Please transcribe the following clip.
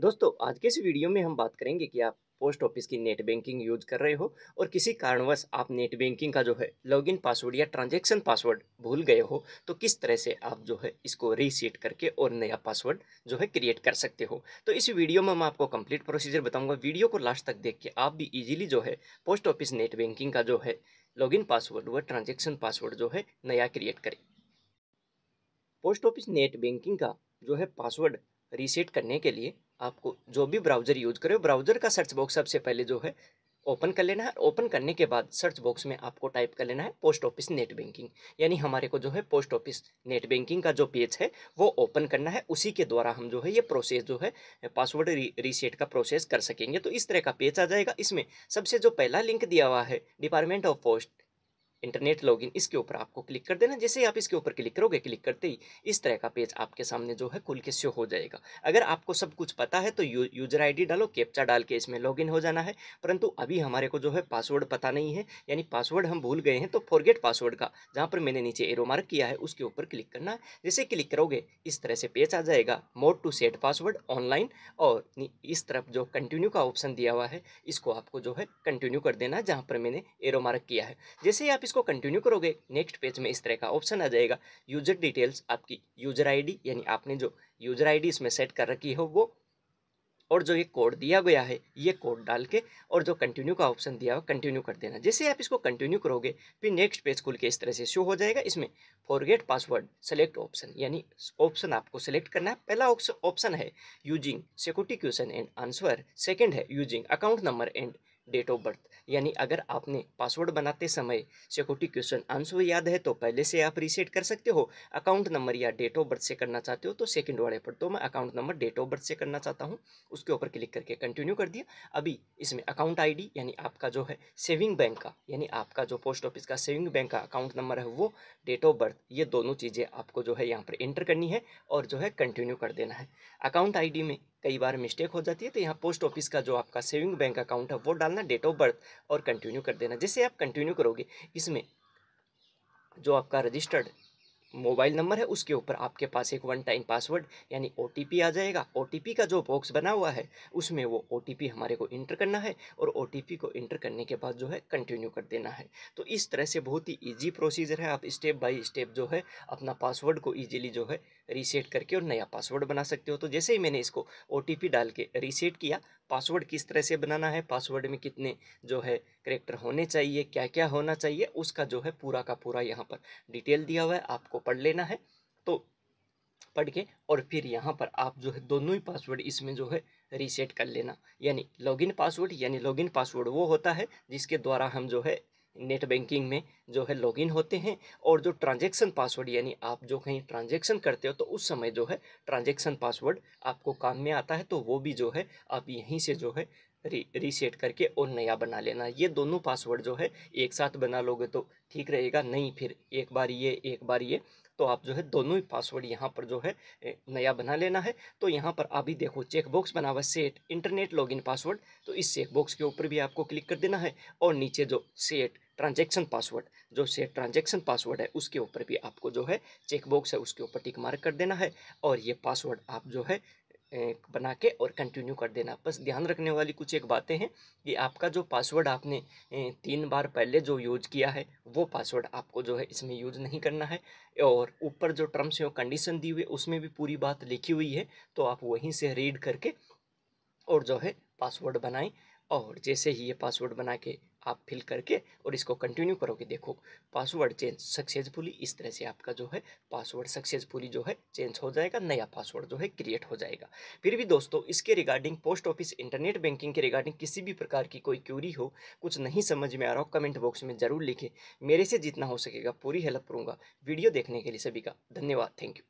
दोस्तों आज के इस वीडियो में हम बात करेंगे कि आप पोस्ट ऑफिस की नेट बैंकिंग यूज कर रहे हो और किसी कारणवश आप नेट बैंकिंग का जो है लॉगिन पासवर्ड या ट्रांजैक्शन पासवर्ड भूल गए हो तो किस तरह से आप जो है इसको रीसेट करके और नया पासवर्ड जो है क्रिएट कर सकते हो तो इस वीडियो में मैं आपको कंप्लीट प्रोसीजर बताऊंगा वीडियो को लास्ट तक देख के आप भी ईजिली जो है पोस्ट ऑफिस नेट बैंकिंग का जो है लॉगिन पासवर्ड व ट्रांजेक्शन पासवर्ड जो है नया क्रिएट करें पोस्ट ऑफिस नेट बैंकिंग का जो है पासवर्ड रीसेट करने के लिए आपको जो भी ब्राउज़र यूज करें ब्राउज़र का सर्च बॉक्स सबसे पहले जो है ओपन कर लेना है ओपन करने के बाद सर्च बॉक्स में आपको टाइप कर लेना है पोस्ट ऑफिस नेट बैंकिंग यानी हमारे को जो है पोस्ट ऑफिस नेट बैंकिंग का जो पेज है वो ओपन करना है उसी के द्वारा हम जो है ये प्रोसेस जो है पासवर्ड री, रीसेट का प्रोसेस कर सकेंगे तो इस तरह का पेज आ जाएगा इसमें सबसे जो पहला लिंक दिया हुआ है department of post internet login इसके ऊपर आपको क्लिक कर देना जैसे ही आप इसके ऊपर क्लिक करोगे क्लिक करते ही इस तरह का पेज आपके सामने जो है खुल के शो हो जाएगा अगर आपको सब कुछ पता है तो यू, यूजर आईडी डालो कैप्चा डाल के इसमें लॉगिन हो जाना है परंतु अभी हमारे को जो है पासवर्ड पता नहीं है यानी पासवर्ड हम भूल गए हैं तो फॉरगेट पासवर्ड का जहाँ पर मैंने नीचे एरो मार्क किया है उसके ऊपर क्लिक करना है जैसे क्लिक करोगे इस तरह से पेज आ जाएगा mode to set password online और इस तरफ जो कंटिन्यू का ऑप्शन दिया हुआ है इसको आपको जो है कंटिन्यू कर देना जहाँ पर मैंने एरो मार्क किया है जैसे आप इसको कंटिन्यू करोगे नेक्स्ट पेज में इस तरह का ऑप्शन आ जाएगा यूजर डिटेल्स आपकी यूजर आईडी यानी आपने जो यूजर आईडी इसमें सेट कर रखी है वो और जो ये कोड दिया गया है ये कोड डाल के और जो कंटिन्यू का ऑप्शन दिया हुआ कंटिन्यू कर देना जैसे आप इसको कंटिन्यू करोगे फिर नेक्स्ट पेज खुल के इस तरह से शो हो जाएगा इसमें फॉरगेट पासवर्ड सेलेक्ट ऑप्शन यानी ऑप्शन आपको सेलेक्ट करना है पहला ऑप्शन है using security question and answer second है using account number and date of birth यानी अगर आपने पासवर्ड बनाते समय सिक्योरिटी क्वेश्चन आंसर याद है तो पहले से आप रीसेट कर सकते हो अकाउंट नंबर या डेट ऑफ बर्थ से करना चाहते हो तो सेकंड वाले पर तो मैं account number date of birth से करना चाहता हूँ उसके ऊपर क्लिक करके कंटिन्यू कर दिया अभी इसमें अकाउंट आई यानी आपका जो है सेविंग बैंक का यानी आपका जो पोस्ट ऑफिस का सेविंग बैंक का अकाउंट नंबर है वो डेट ऑफ बर्थ ये दोनों चीज़ें आपको जो है यहाँ पर एंटर करनी है और जो है कंटिन्यू कर देना है अकाउंट आई में कई बार मिस्टेक हो जाती है तो यहाँ पोस्ट ऑफिस का जो आपका सेविंग बैंक अकाउंट है वो डालना डेट ऑफ बर्थ और कंटिन्यू कर देना जैसे आप कंटिन्यू करोगे इसमें जो आपका रजिस्टर्ड मोबाइल नंबर है उसके ऊपर आपके पास एक वन टाइम पासवर्ड यानी ओ आ जाएगा ओ का जो बॉक्स बना हुआ है उसमें वो ओ हमारे को इंटर करना है और ओ को इंटर करने के बाद जो है कंटिन्यू कर देना है तो इस तरह से बहुत ही ईजी प्रोसीजर है आप स्टेप बाई स्टेप जो है अपना पासवर्ड को ईजिली जो है रीसेट करके और नया पासवर्ड बना सकते हो तो जैसे ही मैंने इसको ओ डाल के रीसेट किया पासवर्ड किस तरह से बनाना है पासवर्ड में कितने जो है करेक्टर होने चाहिए क्या क्या होना चाहिए उसका जो है पूरा का पूरा यहाँ पर डिटेल दिया हुआ है आपको पढ़ लेना है तो पढ़ के और फिर यहाँ पर आप जो है दोनों ही पासवर्ड इसमें जो है रीसेट कर लेना यानी लॉगिन पासवर्ड यानी लॉगिन पासवर्ड वो होता है जिसके द्वारा हम जो है नेट बैंकिंग में जो है लॉगिन होते हैं और जो ट्रांजैक्शन पासवर्ड यानी आप जो कहीं ट्रांजैक्शन करते हो तो उस समय जो है ट्रांजैक्शन पासवर्ड आपको काम में आता है तो वो भी जो है आप यहीं से जो है री रीसेट करके और नया बना लेना ये दोनों पासवर्ड जो है एक साथ बना लोगे तो ठीक रहेगा नहीं फिर एक बार ये एक बार ये तो आप जो है दोनों ही पासवर्ड यहाँ पर जो है नया बना लेना है तो यहाँ पर अभी देखो चेकबॉक्स बना हुआ सेट इंटरनेट लॉगिन पासवर्ड तो इस चेकबॉक्स के ऊपर भी आपको क्लिक कर देना है और नीचे जो सेट ट्रांजेक्शन पासवर्ड जो से ट्रांजेक्शन पासवर्ड है उसके ऊपर भी आपको जो है चेकबॉक्स है उसके ऊपर टिक मार्क कर देना है और ये पासवर्ड आप जो है बना के और कंटिन्यू कर देना बस ध्यान रखने वाली कुछ एक बातें हैं कि आपका जो पासवर्ड आपने तीन बार पहले जो यूज किया है वो पासवर्ड आपको जो है इसमें यूज नहीं करना है और ऊपर जो टर्म्स और कंडीशन दी हुई उसमें भी पूरी बात लिखी हुई है तो आप वहीं से रीड करके और जो है पासवर्ड बनाएं और जैसे ही ये पासवर्ड बना के आप फिल करके और इसको कंटिन्यू करोगे देखो पासवर्ड चेंज सक्सेसफुली इस तरह से आपका जो है पासवर्ड सक्सेसफुली जो है चेंज हो जाएगा नया पासवर्ड जो है क्रिएट हो जाएगा फिर भी दोस्तों इसके regarding post office internet banking के रिगार्डिंग किसी भी प्रकार की कोई क्यूरी हो कुछ नहीं समझ में आ रहा हो कमेंट बॉक्स में ज़रूर लिखें मेरे से जितना हो सकेगा पूरी हेल्प करूँगा वीडियो देखने के लिए सभी का धन्यवाद थैंक यू